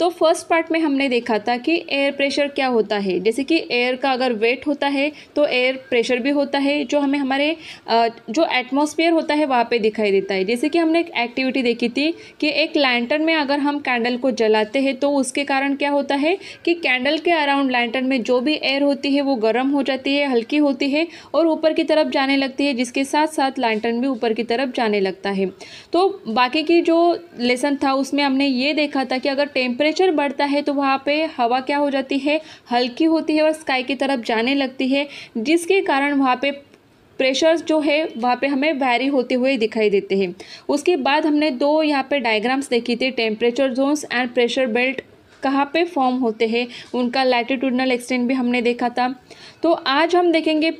तो first part में हमने देखा था कि एयर प्रेशर क्या होता है जैसे कि एयर का अगर वेट होता है तो एयर प्रेशर भी होता है जो हमें हमारे जो एटमॉस्फेयर होता है वहाँ पे दिखाई देता है जैसे कि हमने एक एक्टिविटी देखी थी कि एक लैंटर्न में अगर हम कैंडल को जलाते हैं तो उसके कारण क्या होता है कि कैंडल के अराउंड लैंटर्न में जो भी एयर होती है वो गर्म हो जाती है हल्की होती है और ऊपर की तरफ जाने लगती है जिसके साथ साथ लैंटर्न भी ऊपर की तरफ जाने लगता है तो बाकी की जो लेसन था उसमें हमने ये देखा था कि अगर टेम्परेचर टेम्परेचर बढ़ता है तो वहाँ पे हवा क्या हो जाती है हल्की होती है और स्काई की तरफ जाने लगती है जिसके कारण वहाँ पे प्रेशर्स जो है वहाँ पे हमें वैरी होते हुए दिखाई देते हैं उसके बाद हमने दो यहाँ पे डायग्राम्स देखी थी temperature zones and pressure belt कहाँ पे फॉर्म होते हैं उनका लैटिट्यूडनल एक्सटेंट भी हमने देखा था तो आज हम देखेंगे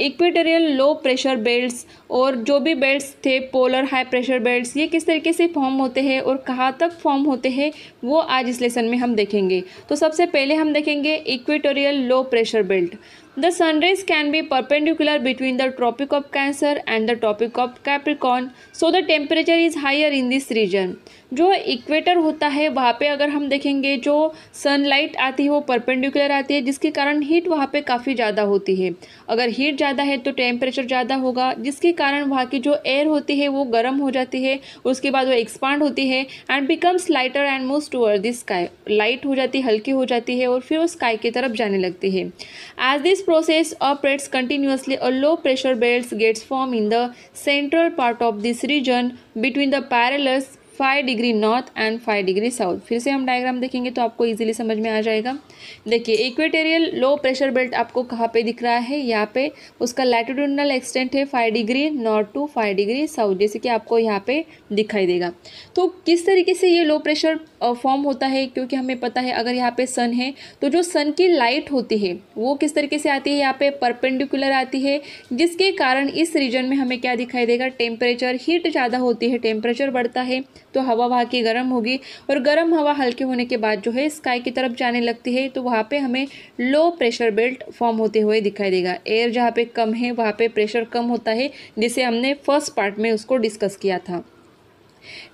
इक्वेटोरियल लो प्रेशर बेल्ट्स और जो भी बेल्ट्स थे पोलर हाई प्रेशर बेल्ट्स ये किस तरीके से फॉर्म होते हैं और कहाँ तक फॉर्म होते हैं वो आज इस लेसन में हम देखेंगे तो सबसे पहले हम देखेंगे equatorial low pressure belt The sun rays can be perpendicular between the Tropic of Cancer and the Tropic of Capricorn, so the temperature is higher in this region. जो इक्वेटर होता है वहाँ पे अगर हम देखेंगे जो सनलाइट आती है वो परपेंडिकुलर आती है जिसके कारण हीट वहाँ पे काफ़ी ज़्यादा होती है अगर हीट ज़्यादा है तो टेम्परेचर ज़्यादा होगा जिसके कारण वहाँ की जो एयर होती है वो गर्म हो जाती है उसके बाद वो एक्सपांड होती है and becomes lighter and move toward the sky light हो जाती है हल्की हो जाती है और फिर वो स्काई की तरफ जाने लगती है as this process operates continuously. A low pressure belt gets formed in the central part of this region between the parallels five degree north and five degree south फिर से हम डायग्राम देखेंगे तो आपको इजीली समझ में आ जाएगा देखिए इक्वेटेरियल लो प्रेशर बेल्ट आपको कहाँ पे दिख रहा है यहाँ पे उसका लैटिट्यूडनल एक्सटेंट है five degree north to five degree south जैसे कि आपको यहाँ पे दिखाई देगा तो किस तरीके से ये लो प्रेशर फॉर्म होता है क्योंकि हमें पता है अगर यहाँ पे सन है तो जो सन की लाइट होती है वो किस तरीके से आती है यहाँ पर परपेंडिकुलर आती है जिसके कारण इस रीजन में हमें क्या दिखाई देगा टेम्परेचर हीट ज़्यादा होती है टेम्परेचर बढ़ता है तो हवा वहाँ की गर्म होगी और गर्म हवा हल्के होने के बाद जो है स्काई की तरफ जाने लगती है तो वहाँ पे हमें लो प्रेशर बेल्ट फॉर्म होते हुए दिखाई देगा एयर जहाँ पे कम है वहाँ पे प्रेशर कम होता है जिसे हमने फर्स्ट पार्ट में उसको डिस्कस किया था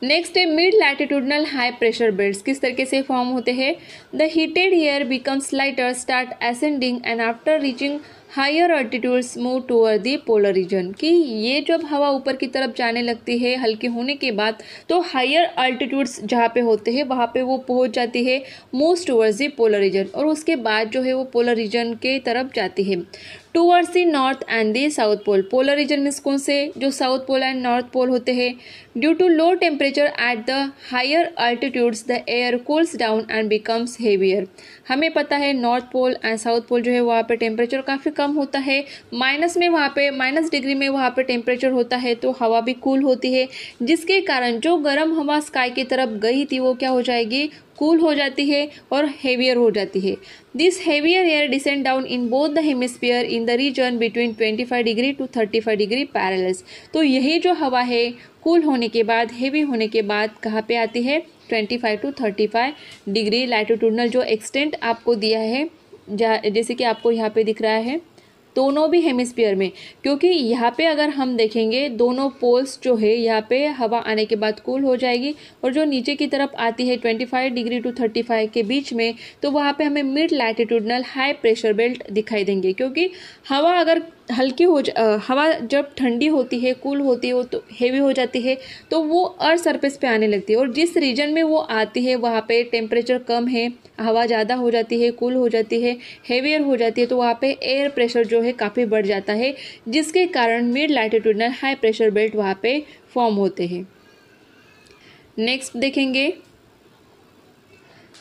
नेक्स्ट है mid latitudinal high pressure belt किस तरीके से फॉर्म होते हैं the heated air becomes lighter start ascending and after reaching higher altitudes move toward the polar region कि ये जब हवा ऊपर की तरफ जाने लगती है हल्के होने के बाद तो हायर अल्टीट्यूड्स जहाँ पे होते हैं वहाँ पे वो पहुँच जाती है move towards the polar region और उसके बाद जो है वो पोलर रीजन के तरफ जाती है towards the north and the south pole polar region means कौन से जो south pole and north pole होते हैं due to low temperature at the higher altitudes the air cools down and becomes heavier हमें पता है north pole and south pole जो है वहाँ पर टेम्परेचर काफ़ी कम होता है माइनस में वहाँ पे माइनस डिग्री में वहाँ पर टेम्परेचर होता है तो हवा भी कूल होती है जिसके कारण जो गर्म हवा स्काई की तरफ गई थी वो क्या हो जाएगी कूल हो जाती है और हेवियर हो जाती है this heavier air descend down in both the hemisphere in the region between 25 degree to 35 degree parallels तो यही जो हवा है कूल होने के बाद हेवी होने के बाद कहाँ पे आती है 25 टू फाइव डिग्री लैटिट्यूडनल जो एक्सटेंट आपको दिया है जैसे कि आपको यहाँ पे दिख रहा है दोनों भी हेमिस्फीयर में क्योंकि यहाँ पे अगर हम देखेंगे दोनों पोल्स जो है यहाँ पे हवा आने के बाद कूल हो जाएगी और जो नीचे की तरफ आती है 25 डिग्री टू 35 के बीच में तो वहाँ पे हमें mid latitudinal high pressure belt दिखाई देंगे क्योंकि हवा अगर हल्की हो जा हवा जब ठंडी होती है कूल होती है वो तो हेवी हो जाती है तो वो अर्थ सरफेस पे आने लगती है और जिस रीजन में वो आती है वहाँ पे टेम्परेचर कम है हवा ज़्यादा हो जाती है कूल हो जाती है हेवियर हो जाती है तो वहाँ पे एयर प्रेशर जो है काफ़ी बढ़ जाता है जिसके कारण mid latitudinal high pressure belt वहाँ पर फॉर्म होते हैं नेक्स्ट देखेंगे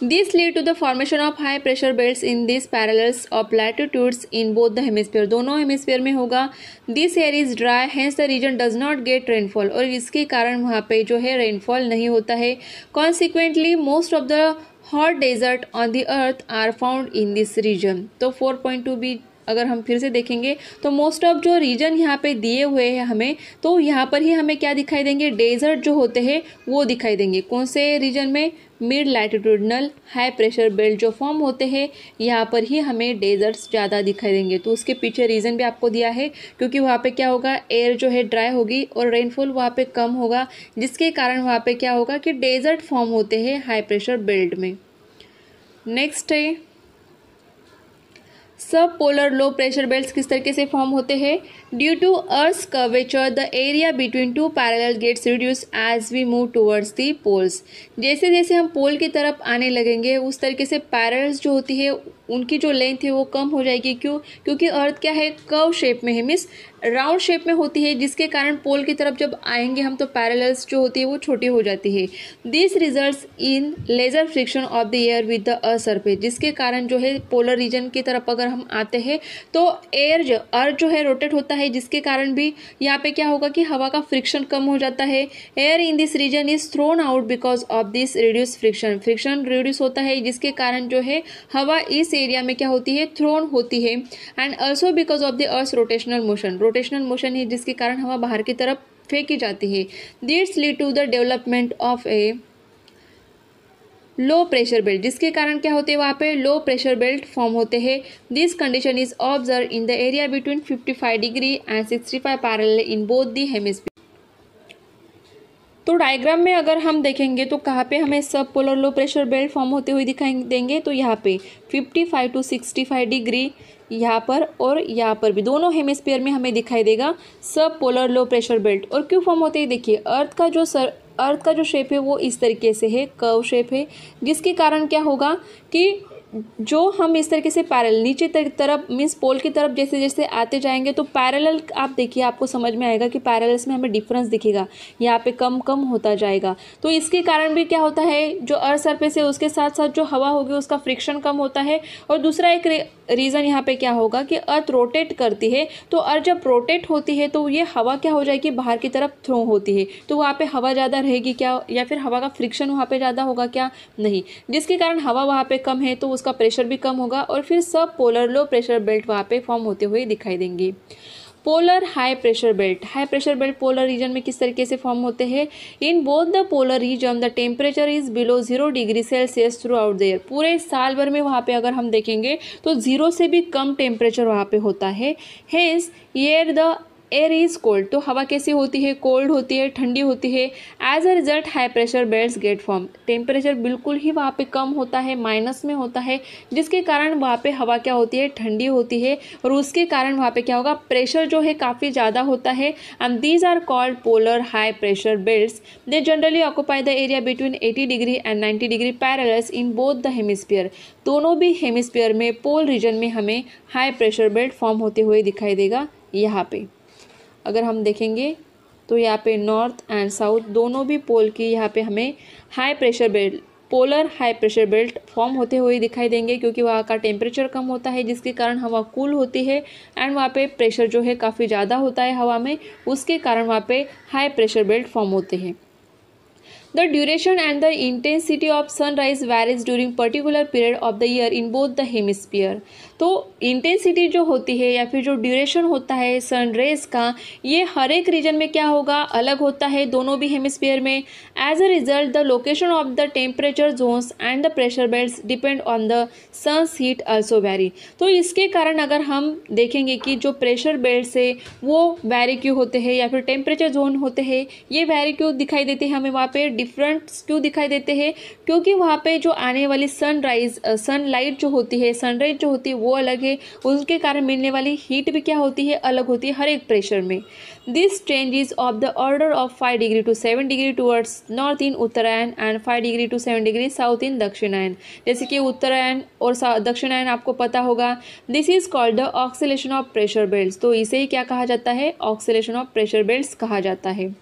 this lead to the formation of high pressure belt in this parallels of latitudes in both the hemisphere. दोनों हेमिसफेयर में होगा this air is dry hence the region does not get rainfall और इसके कारण वहाँ पे जो है रेनफॉल नहीं होता है consequently most of the hot desert on the earth are found in this region तो फोर पॉइंट टू बी अगर हम फिर से देखेंगे तो मोस्ट ऑफ जो रीजन यहाँ पे दिए हुए हैं हमें तो यहाँ पर ही हमें क्या दिखाई देंगे डेजर्ट जो होते हैं वो दिखाई देंगे कौन से रीजन में mid latitudinal high pressure belt जो फॉर्म होते हैं यहाँ पर ही हमें डेजर्ट्स ज़्यादा दिखाई देंगे तो उसके पीछे रीज़न भी आपको दिया है क्योंकि वहाँ पे क्या होगा एयर जो है ड्राई होगी और रेनफॉल वहाँ पे कम होगा जिसके कारण वहाँ पे क्या होगा कि डेजर्ट फॉर्म होते हैं हाई प्रेशर बेल्ट में नेक्स्ट है sub polar low pressure belt किस तरीके से फॉर्म होते हैं due to earth curvature the area between two parallel gets reduce as we move towards the poles जैसे जैसे हम पोल की तरफ आने लगेंगे उस तरीके से पैरल्स जो होती है उनकी जो लेंथ है वो कम हो जाएगी क्यों क्योंकि अर्थ क्या है कर्व शेप में है मीन्स राउंड शेप में होती है जिसके कारण पोल की तरफ जब आएंगे हम तो पैरेलल्स जो होती है वो छोटी हो जाती है this result in lesser friction of the air with the a surface जिसके कारण जो है पोलर रीजन की तरफ अगर हम आते हैं तो एयर जो अर्थ जो है रोटेट होता है जिसके कारण भी यहाँ पे क्या होगा कि हवा का फ्रिक्शन कम हो जाता है air in this region is thrown out because of this reduce friction friction reduce होता है जिसके कारण जो है हवा इस एरिया में क्या होती है थ्रोन होती है and also because of the earth rotational motion rotational motion है जिसके कारण हवा बाहर की तरफ फेंकी जाती है this lead to the development of a low pressure belt जिसके कारण क्या होते हैं वहाँ पे लो प्रेशर बेल्ट फॉर्म होते हैं this condition is observe in the area between 55 degree and 65 five parallel in both the hemisphere तो डायग्राम में अगर हम देखेंगे तो कहाँ पे हमें sub polar low pressure belt form होते हुए दिखाई देंगे तो यहाँ पे 55 टू 65 डिग्री यहाँ पर और यहाँ पर भी दोनों हेमिस्फीयर में हमें दिखाई देगा सब पोलर लो प्रेशर बेल्ट और क्यों फॉर्म होते हैं देखिए अर्थ का जो सर अर्थ का जो शेप है वो इस तरीके से है कर्व शेप है जिसके कारण क्या होगा कि जो हम इस तरीके से पैरल नीचे तरफ मीन्स पोल की तरफ जैसे जैसे आते जाएंगे तो पैरल आप देखिए आपको समझ में आएगा कि पैरल्स में हमें डिफरेंस दिखेगा यहाँ पे कम कम होता जाएगा तो इसके कारण भी क्या होता है जो अर्थ सरफेस है उसके साथ साथ जो हवा होगी उसका फ्रिक्शन कम होता है और दूसरा एक रीज़न यहाँ पर क्या होगा कि अर्थ रोटेट करती है तो अर्थ जब रोटेट होती है तो ये हवा क्या हो जाएगी बाहर की तरफ थ्रो होती है तो वहाँ पर हवा ज़्यादा रहेगी क्या या फिर हवा का फ्रिक्शन वहाँ पर ज़्यादा होगा क्या नहीं जिसके कारण हवा वहाँ पर कम है तो उसका प्रेशर भी कम होगा और फिर सब पोलर लो प्रेशर बेल्ट वहाँ पे फॉर्म होते हुए दिखाई देंगे polar high pressure belt high pressure belt polar region में किस तरीके से फॉर्म होते हैं in both the polar region the temperature is below zero degree Celsius throughout there पूरे साल भर में वहाँ पे अगर हम देखेंगे तो जीरो से भी कम टेम्परेचर वहाँ पे होता है hence year the air is cold तो हवा कैसी होती है कोल्ड होती है ठंडी होती है as a result high pressure belt get form temperature बिल्कुल ही वहाँ पे कम होता है माइनस में होता है जिसके कारण वहाँ पे हवा क्या होती है ठंडी होती है और उसके कारण वहाँ पे क्या होगा प्रेशर जो है काफ़ी ज़्यादा होता है and these are called polar high pressure belt they generally occupy the area between eighty degree and ninety degree parallels in both the hemisphere दोनों भी हेमिसफियर में पोल रीजन में हमें हाई प्रेशर बेल्ट फॉर्म होते हुए दिखाई देगा यहाँ पे अगर हम देखेंगे तो यहाँ पे नॉर्थ एंड साउथ दोनों भी पोल की यहाँ पे हमें high pressure belt polar high pressure belt form होते हुए दिखाई देंगे क्योंकि वहाँ का टेम्परेचर कम होता है जिसके कारण हवा कूल होती है एंड वहाँ पे प्रेशर जो है काफ़ी ज़्यादा होता है हवा में उसके कारण वहाँ पे हाई प्रेशर बेल्ट फॉर्म होते हैं the duration and the intensity of sunrise varies during particular period of the year in both the hemisphere. तो इंटेंसिटी जो होती है या फिर जो ड्यूरेशन होता है सन रेज का ये हर एक रीजन में क्या होगा अलग होता है दोनों भी हेमिस्फीयर में as a result the location of the temperature zones and the pressure belt depend on the sun's heat also vary तो इसके कारण अगर हम देखेंगे कि जो प्रेशर बेल्ट है वो वेरी क्यों होते हैं या फिर टेम्परेचर जोन होते हैं ये वेरी क्यों दिखाई देते हैं हमें वहाँ पर डिफरेंट क्यों दिखाई देते हैं क्योंकि वहाँ पर जो आने वाली सनराइज सनलाइट जो होती है सनराइज जो होती है वो वो अलग है उसके कारण मिलने वाली हीट भी क्या होती है अलग होती है हर एक प्रेशर में this change is of the order of five degree to seven degree towards north in Uttarayan and five degree to seven degree south in Dakshinayan जैसे कि उत्तरायण और दक्षिणायन आपको पता होगा this is called the oscillation of pressure belt तो इसे ही क्या कहा जाता है ऑक्सीलेशन ऑफ प्रेशर बेल्ट कहा जाता है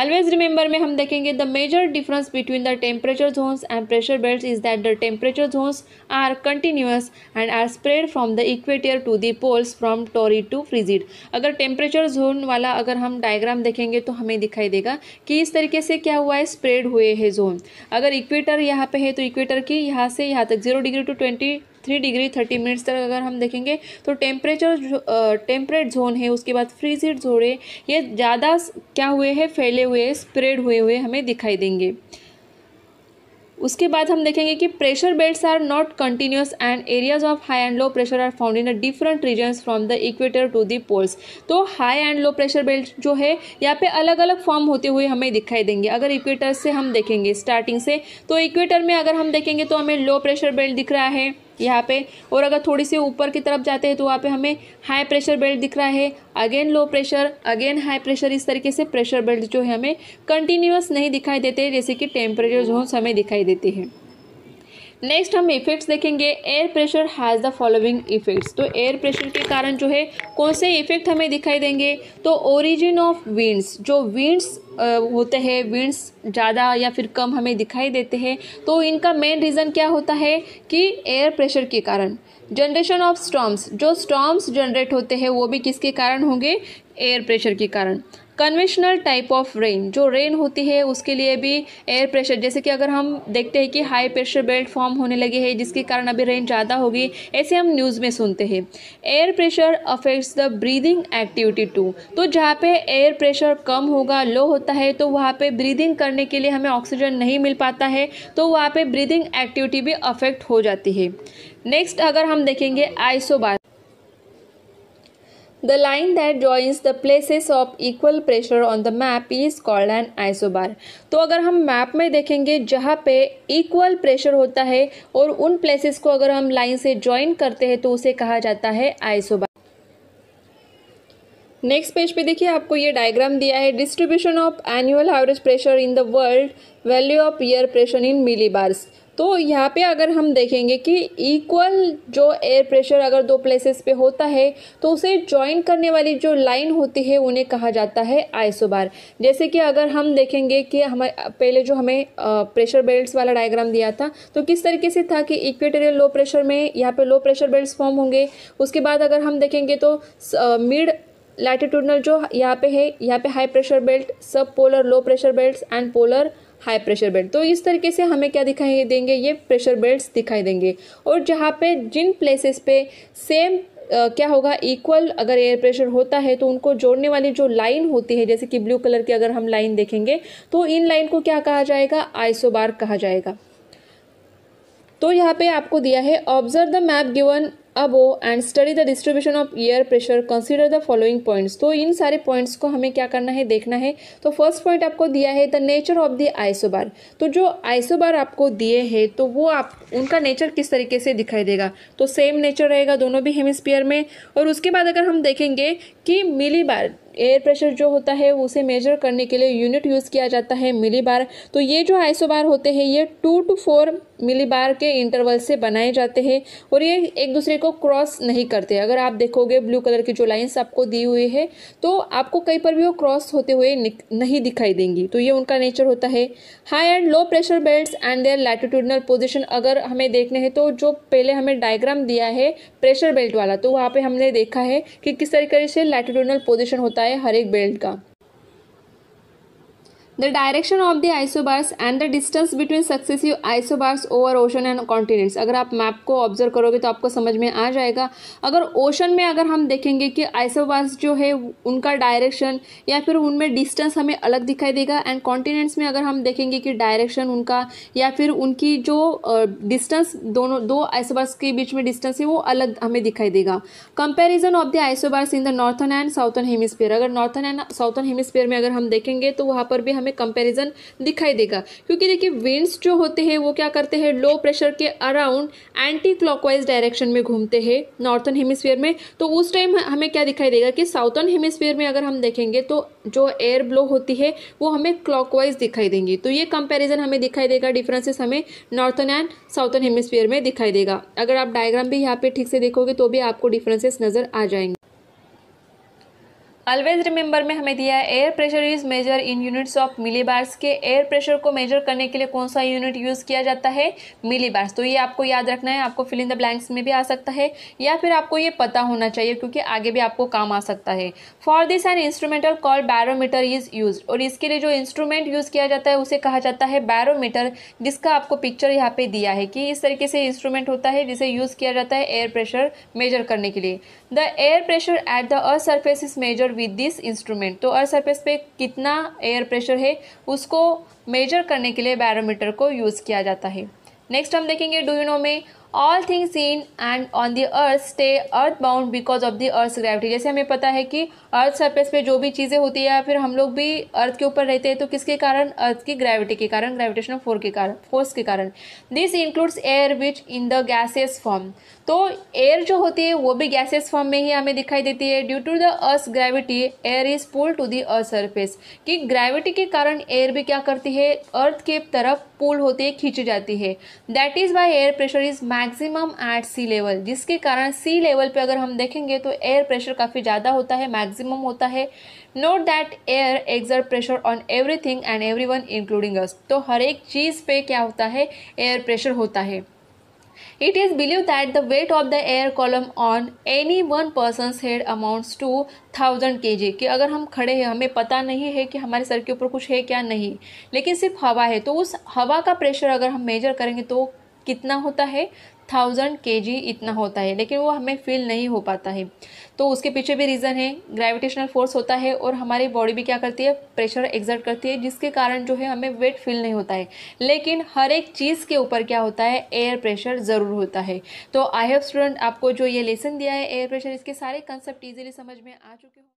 ऑलवेज रिमेंबर में हम देखेंगे the major difference between the temperature zones and pressure belt is that the temperature zones are continuous and are spread from the equator to the poles from torrid to frigid अगर temperature zone वाला अगर हम diagram देखेंगे तो हमें दिखाई देगा कि इस तरीके से क्या हुआ है स्प्रेड हुए है जोन अगर इक्वेटर यहाँ पे है तो इक्वेटर की यहाँ से यहाँ तक zero degree to twenty three degree thirty minutes तक अगर हम देखेंगे तो टेम्परेचर टेम्परेट जोन है उसके बाद फ्रीजिड जोन है ये ज़्यादा क्या हुए हैं फैले हुए स्प्रेड हुए हुए हमें दिखाई देंगे उसके बाद हम देखेंगे कि pressure belts are not continuous and areas of high and low pressure are found in a different region from the equator to the poles तो high and low pressure belt जो है यहाँ पे अलग अलग फॉर्म होते हुए हमें दिखाई देंगे अगर इक्वेटर से हम देखेंगे स्टार्टिंग से तो इक्वेटर में अगर हम देखेंगे तो हमें लो प्रेशर बेल्ट दिख रहा है यहाँ पे और अगर थोड़ी सी ऊपर की तरफ जाते हैं तो वहाँ पे हमें हाई प्रेशर बेल्ट दिख रहा है again low pressure again high pressure इस तरीके से प्रेशर बेल्ट जो है हमें कंटिन्यूस नहीं दिखाई देते जैसे कि टेम्परेचर जोन्स हमें दिखाई देते हैं नेक्स्ट हम इफेक्ट्स देखेंगे air pressure has the following effects तो एयर प्रेशर के कारण जो है कौन से इफेक्ट हमें दिखाई देंगे तो ओरिजिन ऑफ विंड्स जो विंड्स होते हैं विंड्स ज़्यादा या फिर कम हमें दिखाई देते हैं तो इनका मेन रीज़न क्या होता है कि एयर प्रेशर के कारण जनरेशन ऑफ स्टॉम्स जो स्टॉम्स जनरेट होते हैं वो भी किसके कारण होंगे एयर प्रेशर के कारण कन्वेंशनल टाइप ऑफ रेन जो रेन होती है उसके लिए भी एयर प्रेशर जैसे कि अगर हम देखते हैं कि हाई प्रेशर बेल्ट फॉर्म होने लगे हैं जिसके कारण अभी रेन ज़्यादा होगी ऐसे हम न्यूज़ में सुनते हैं air pressure affects the breathing activity too तो जहाँ पे एयर प्रेशर कम होगा लो होता है तो वहाँ पे ब्रीदिंग करने के लिए हमें ऑक्सीजन नहीं मिल पाता है तो वहाँ पर ब्रीदिंग एक्टिविटी भी अफेक्ट हो जाती है नेक्स्ट अगर हम देखेंगे isobar The line that joins the places of equal pressure on the map is called an isobar. तो अगर हम मैप में देखेंगे जहाँ पे equal pressure होता है और उन places को अगर हम line से join करते हैं तो उसे कहा जाता है isobar. नेक्स्ट पेज पे देखिए आपको ये डायग्राम दिया है distribution of annual average pressure in the world value of air pressure in millibars तो यहाँ पे अगर हम देखेंगे कि इक्वल जो एयर प्रेशर अगर दो प्लेसेस पे होता है तो उसे ज्वाइन करने वाली जो लाइन होती है उन्हें कहा जाता है आइसोबार जैसे कि अगर हम देखेंगे कि हमें पहले जो हमें प्रेशर बेल्ट्स वाला डायग्राम दिया था तो किस तरीके से था कि इक्वेटेरियल लो प्रेशर में यहाँ पर लो प्रेशर बेल्ट फॉर्म होंगे उसके बाद अगर हम देखेंगे तो मिड लैटिट्यूडनल जो यहाँ पे है यहाँ पे high pressure belt sub polar low pressure belts and polar high pressure belt तो इस तरीके से हमें क्या दिखाई देंगे ये प्रेशर बेल्ट दिखाई देंगे और जहाँ पे जिन प्लेसेस पे सेम Uh, क्या होगा इक्वल अगर एयर प्रेशर होता है तो उनको जोड़ने वाली जो लाइन होती है जैसे कि ब्लू कलर की अगर हम लाइन देखेंगे तो इन लाइन को क्या कहा जाएगा आइसोबार कहा जाएगा तो यहाँ पे आपको दिया है observe the map given above and study the distribution of air pressure consider the following points तो इन सारे पॉइंट्स को हमें क्या करना है देखना है तो फर्स्ट पॉइंट आपको दिया है the nature of the isobar तो जो आइसोबार आपको दिए हैं तो वो आप उनका नेचर किस तरीके से दिखाई देगा तो सेम नेचर रहेगा दोनों भी हेमिसफियर में और उसके बाद अगर हम देखेंगे कि मिली बार एयर प्रेशर जो होता है उसे मेजर करने के लिए यूनिट यूज़ किया जाता है मिली बार तो ये जो आइसो बार होते हैं ये two to four millibar के इंटरवल से बनाए जाते हैं और ये एक दूसरे को क्रॉस नहीं करते अगर आप देखोगे ब्लू कलर की जो लाइन्स आपको दी हुई है तो आपको कहीं पर भी वो क्रॉस होते हुए नहीं दिखाई देंगी तो ये उनका नेचर होता है high and low pressure belt and their latitudinal position अगर हमें देखने हैं तो जो पहले हमें डायग्राम दिया है प्रेशर बेल्ट वाला तो वहाँ पर हमने देखा है कि किस तरीके से लैटिट्यूडनल पोजिशन होता होता है हर एक बेल्ट का the direction of the isobars and the distance between successive isobars over ocean and continents अगर आप मैप को ऑब्जर्व करोगे तो आपको समझ में आ जाएगा अगर ओशन में अगर हम देखेंगे कि आइसोबार्स जो है उनका डायरेक्शन या फिर उनमें डिस्टेंस हमें अलग दिखाई देगा एंड कॉन्टिनेंट्स में अगर हम देखेंगे कि डायरेक्शन उनका या फिर उनकी जो डिस्टेंस दोनों दो आइसोबार्स के बीच में डिस्टेंस है वो अलग हमें दिखाई देगा comparison of the isobars in the northern and southern hemisphere अगर नॉर्थन एंड साउथन हेमिस्फेयर में अगर हम देखेंगे तो वहाँ पर भी हमें कंपैरिजन दिखाई देगा क्योंकि देखिए विंड्स जो होते हैं वो क्या करते हैं लो प्रेशर के अराउंड एंटी क्लॉकवाइज डायरेक्शन में घूमते हैं नॉर्थन हेमिसफेयर में तो उस टाइम हमें क्या दिखाई देगा कि साउथर्न हेमिसफेयर में अगर हम देखेंगे तो जो एयर ब्लो होती है वो हमें क्लॉकवाइज दिखाई देंगी तो ये कंपेरिजन हमें दिखाई देगा डिफरेंसेस हमें नॉर्थन एंड साउथर्न हेमिसफेयर में दिखाई देगा अगर आप डायग्राम भी यहाँ पर ठीक से देखोगे तो भी आपको डिफरेंसेस नज़र आ जाएंगे ऑलवेज रिमेंबर में हमें दिया है air pressure is measure in units of millibars के एयर प्रेशर को मेजर करने के लिए कौन सा यूनिट यूज़ किया जाता है मिली बार्स तो ये आपको याद रखना है आपको फिलिंग द ब्लैंक्स में भी आ सकता है या फिर आपको ये पता होना चाहिए क्योंकि आगे भी आपको काम आ सकता है for this an instrumental call barometer is use और इसके लिए जो इंस्ट्रूमेंट यूज़ किया जाता है उसे कहा जाता है बैरोमीटर जिसका आपको पिक्चर यहाँ पर दिया है कि इस तरीके से इंस्ट्रूमेंट होता है जिसे यूज़ किया जाता है एयर प्रेशर मेजर करने के लिए the air pressure at the earth surface is measure with this instrument तो अर्थ सर्फेस पे कितना एयर प्रेशर है उसको मेजर करने के लिए बैरोमीटर को यूज़ किया जाता है नेक्स्ट हम देखेंगे डू यू नो में all things seen and on the earth stay earth bound because of the earth gravity जैसे हमें पता है कि अर्थ सर्फेस पे जो भी चीज़ें होती है या फिर हम लोग भी अर्थ के ऊपर रहते हैं तो किसके कारण अर्थ की ग्रेविटी के कारण ग्रेविटेशनल फोर के कारण फोर्स के कारण this includes air which in the gases form तो एयर जो होती है वो भी गैसेस फॉर्म में ही हमें दिखाई देती है due to the earth gravity air is pull to the earth surface कि ग्रेविटी के कारण एयर भी क्या करती है अर्थ के तरफ पुल होती है खींची जाती है that is why air pressure is man maximum at sea level जिसके कारण सी लेवल पे अगर हम देखेंगे तो एयर प्रेशर काफ़ी ज़्यादा होता है मैक्सिमम होता है note that air exert pressure on everything and everyone including us तो हर एक चीज़ पे क्या होता है एयर प्रेशर होता है it is believe that the weight of the air column on any one person head amounts to thousand K G कि अगर हम खड़े हैं हमें पता नहीं है कि हमारे सर के ऊपर कुछ है क्या नहीं लेकिन सिर्फ हवा है तो उस हवा का प्रेशर अगर हम मेजर करेंगे तो कितना होता है थाउजेंड के इतना होता है लेकिन वो हमें फील नहीं हो पाता है तो उसके पीछे भी रीज़न है ग्रेविटेशनल फोर्स होता है और हमारी बॉडी भी क्या करती है प्रेशर एग्जर्ट करती है जिसके कारण जो है हमें वेट फील नहीं होता है लेकिन हर एक चीज़ के ऊपर क्या होता है एयर प्रेशर ज़रूर होता है तो आई हैव स्टूडेंट आपको जो ये लेसन दिया है एयर प्रेशर इसके सारे कंसेप्ट ईजिली समझ में आ चुके हो